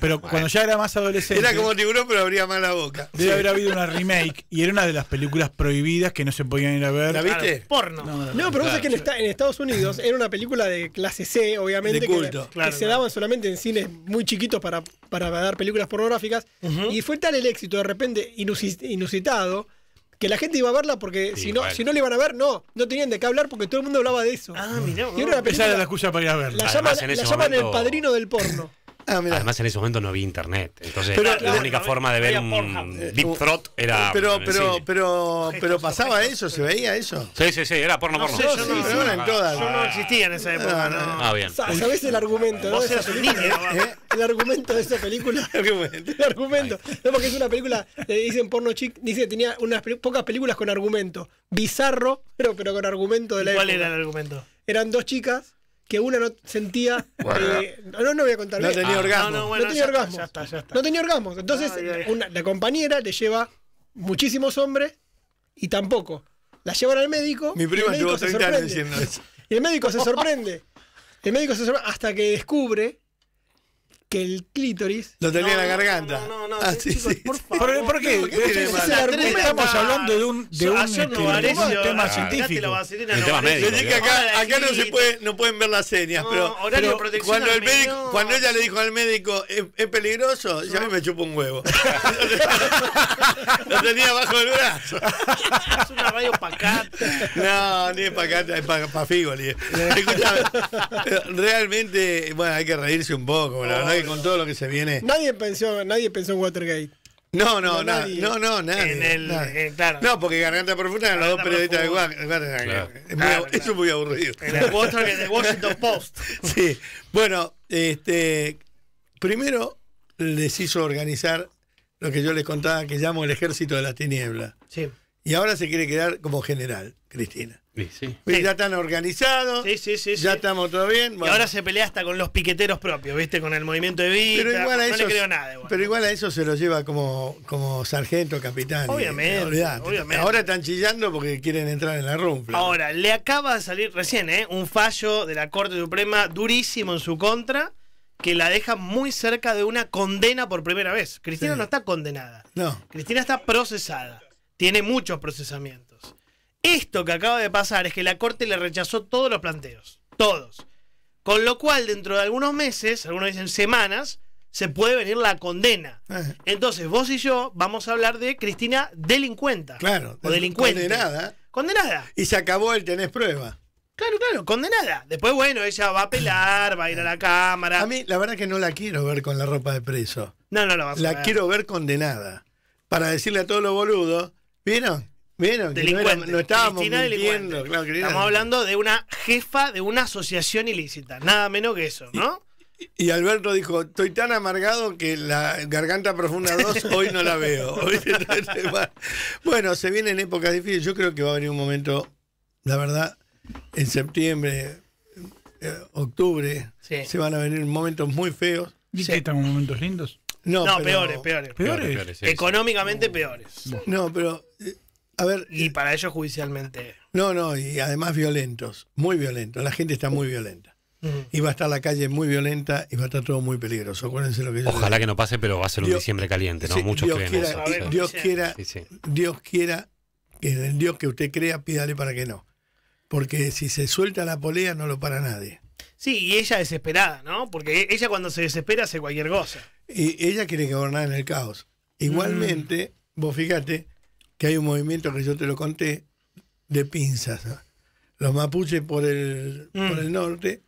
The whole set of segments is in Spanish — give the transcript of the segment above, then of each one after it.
Pero cuando ya era más adolescente. Era como tiburón, pero abría más la boca. Debe haber habido una remake y era una de las películas prohibidas que no se podían ir a ver. ¿La viste? porno. No, pero vos que en, Estados Unidos era una película de clase C, obviamente. Que, se daban solamente en cines muy chiquitos para, dar películas pornográficas. Y fue tal el éxito, de repente, inusitado que la gente iba a verla porque si no si no le iban a ver, no, no tenían de qué hablar porque todo el mundo hablaba de eso. Ah, y era una la excusa para ir a verla. la llaman, el padrino del porno. Ah, Además, en ese momento no había internet. Entonces, la, única forma de ver un deep throat era. Pero, pero, pero, pero, pasaba eso, se veía eso. Sí, sí, sí, era porno, no porno. yo, no, existía en esa época. Ah, ah bien. ¿Sabés el argumento? ¿no? ¿eh? El argumento de esa película. el argumento. No, porque es una película, le dicen porno chic, dice que tenía unas pocas películas con argumento. Bizarro, pero, pero con argumento de la ¿Cuál era el argumento? Eran dos chicas que una no sentía. Eh, no, no voy a contar. No tenía ah, orgasmo. No, tenía orgasmo No tenía orgasmo Entonces, la compañera le lleva muchísimos hombres y tampoco. La llevan al médico. Mi prima llevó 30 años diciendo eso. Y el médico se sorprende. El médico se sorprende hasta que descubre que el clítoris. Lo tenía en la garganta. No, no, no. Ah, por favor. ¿Por qué Estamos hablando de un, de un, tema científico. acá, no se puede, no pueden ver las señas, pero, cuando, el médico, cuando ella le dijo al médico, es, peligroso, ya me chupo un huevo. Lo tenía bajo el brazo. Es una radio pacata. No, ni es pacata, es para pa figo realmente, bueno, hay que reírse un poco, la verdad que con todo lo que se viene. Nadie pensó, nadie pensó en Watergate. No, no, no, no, no, nadie. En el, eh, No, porque Garganta Profunda eran los dos periodistas de Guadalajara. Claro. Eh, es eso es muy aburrido. El Washington Post. sí. Bueno, este, primero les hizo organizar lo que yo les contaba que llamo el ejército de las tinieblas. Sí. Y ahora se quiere quedar como general. Cristina. ya están organizados. ya estamos todo bien. Y ahora se pelea hasta con los piqueteros propios, ¿viste? Con el movimiento de vida. Pero igual a eso, Pero igual a eso se lo lleva como, como sargento, capitán. Obviamente, Ahora están chillando porque quieren entrar en la rumpla. Ahora, le acaba de salir recién, ¿eh? Un fallo de la Corte Suprema durísimo en su contra que la deja muy cerca de una condena por primera vez. Cristina no está condenada. No. Cristina está procesada. Tiene muchos procesamientos. Esto que acaba de pasar es que la Corte le rechazó todos los planteos, todos. Con lo cual, dentro de algunos meses, algunos dicen semanas, se puede venir la condena. Entonces, vos y yo vamos a hablar de Cristina delincuenta. Claro, o delincuente. Condenada. Condenada. Y se acabó el tenés prueba. Claro, claro, condenada. Después, bueno, ella va a apelar, va a ir a la cámara. A mí, la verdad que no la quiero ver con la ropa de preso. No, no la a ver. La quiero ver condenada. Para decirle a todos los boludos, ¿vieron? Bueno, no, estábamos mintiendo, Estamos hablando de una jefa de una asociación ilícita, nada menos que eso, ¿no? Y, Alberto dijo, estoy tan amargado que la garganta profunda 2 hoy no la veo. bueno, se vienen épocas difíciles, yo creo que va a venir un momento, la verdad, en septiembre, eh, octubre, se van a venir momentos muy feos. ¿Y sí. están momentos lindos? No, peores, peores. Económicamente peores. No, pero eh, ver, y eh, para ellos judicialmente. No, no, y además violentos, muy violentos. La gente está muy violenta. Y va a estar la calle muy violenta y va a estar todo muy peligroso. Acuérdense lo que Ojalá que no pase, pero va a ser un diciembre caliente, ¿no? Muchos Dios quiera, eso, Dios quiera, Dios quiera que el Dios que usted crea, pídale para que no. Porque si se suelta la polea, no lo para nadie. Sí, y ella desesperada, ¿no? Porque ella cuando se desespera hace cualquier cosa. Y ella quiere gobernar en el caos. Igualmente, mm. vos fíjate que hay un movimiento que yo te lo conté de pinzas. Los mapuches por el, por mm. el norte,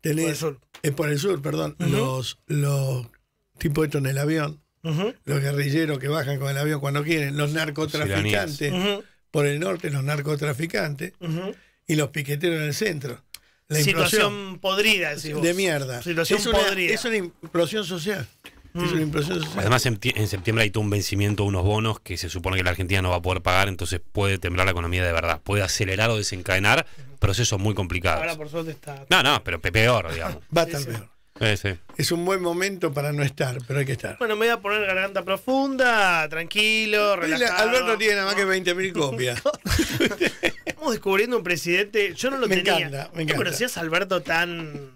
tenés, por el sur, eh, por el sur perdón, los, los tipos estos en el avión, los guerrilleros que bajan con el avión cuando quieren, los narcotraficantes, por el norte los narcotraficantes y los piqueteros en el centro. La situación podrida, De mierda. Es una implosión social. Además, en, septiembre hay todo un vencimiento de unos bonos que se supone que la Argentina no va a poder pagar, entonces puede temblar la economía de verdad. Puede acelerar o desencadenar procesos muy complicados. Ahora, por suerte, está. No, no, pero peor, digamos. va a estar peor. Es un buen momento para no estar, pero hay que estar. Bueno, me voy a poner garganta profunda, tranquilo, relajado. Alberto tiene nada más que 20.000 copias. Estamos descubriendo un presidente. Yo no lo me Encanta, me encanta. conocías a Alberto tan